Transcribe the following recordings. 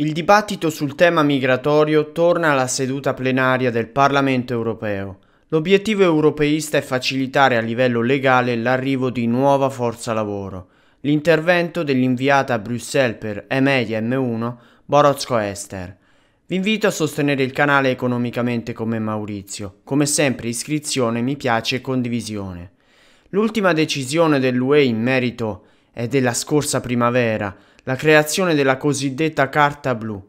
Il dibattito sul tema migratorio torna alla seduta plenaria del Parlamento europeo. L'obiettivo europeista è facilitare a livello legale l'arrivo di nuova forza lavoro. L'intervento dell'inviata a Bruxelles per Emedia M1, Borozco Ester. Vi invito a sostenere il canale economicamente come Maurizio. Come sempre iscrizione, mi piace e condivisione. L'ultima decisione dell'UE in merito è della scorsa primavera, la creazione della cosiddetta carta blu,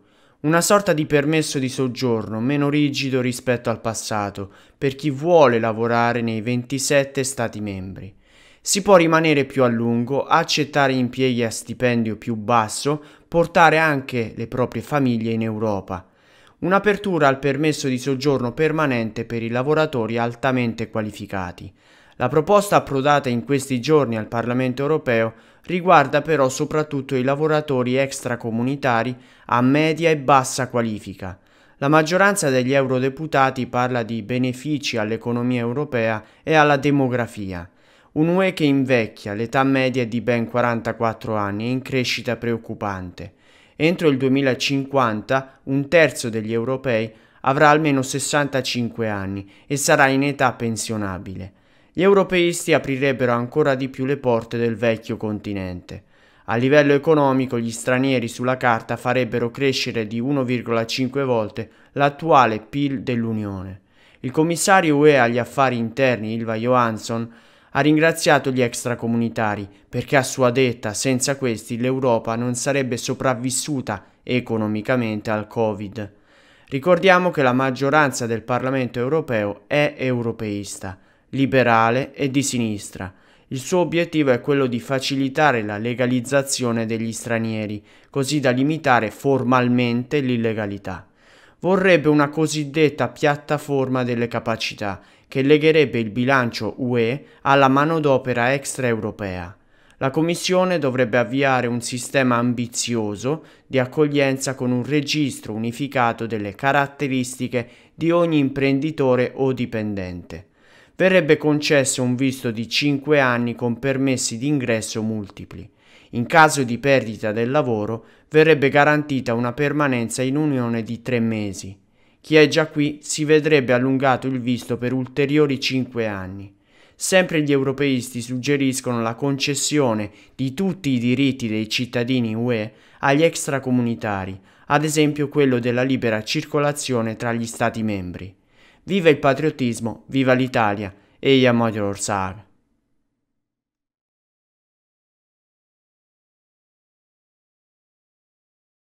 una sorta di permesso di soggiorno meno rigido rispetto al passato per chi vuole lavorare nei 27 Stati membri. Si può rimanere più a lungo, accettare impieghi a stipendio più basso, portare anche le proprie famiglie in Europa. Un'apertura al permesso di soggiorno permanente per i lavoratori altamente qualificati. La proposta approdata in questi giorni al Parlamento europeo riguarda però soprattutto i lavoratori extracomunitari a media e bassa qualifica. La maggioranza degli eurodeputati parla di benefici all'economia europea e alla demografia. Un'UE che invecchia, l'età media è di ben 44 anni e in crescita preoccupante. Entro il 2050 un terzo degli europei avrà almeno 65 anni e sarà in età pensionabile. Gli europeisti aprirebbero ancora di più le porte del vecchio continente. A livello economico gli stranieri sulla carta farebbero crescere di 1,5 volte l'attuale PIL dell'Unione. Il commissario UE agli affari interni, Ilva Johansson, ha ringraziato gli extracomunitari perché a sua detta senza questi l'Europa non sarebbe sopravvissuta economicamente al Covid. Ricordiamo che la maggioranza del Parlamento europeo è europeista liberale e di sinistra. Il suo obiettivo è quello di facilitare la legalizzazione degli stranieri, così da limitare formalmente l'illegalità. Vorrebbe una cosiddetta piattaforma delle capacità, che legherebbe il bilancio UE alla manodopera extraeuropea. La Commissione dovrebbe avviare un sistema ambizioso di accoglienza con un registro unificato delle caratteristiche di ogni imprenditore o dipendente verrebbe concesso un visto di 5 anni con permessi di ingresso multipli. In caso di perdita del lavoro verrebbe garantita una permanenza in unione di 3 mesi. Chi è già qui si vedrebbe allungato il visto per ulteriori 5 anni. Sempre gli europeisti suggeriscono la concessione di tutti i diritti dei cittadini UE agli extracomunitari, ad esempio quello della libera circolazione tra gli Stati membri. Viva il patriottismo, viva l'Italia! Ehi a magyar ország!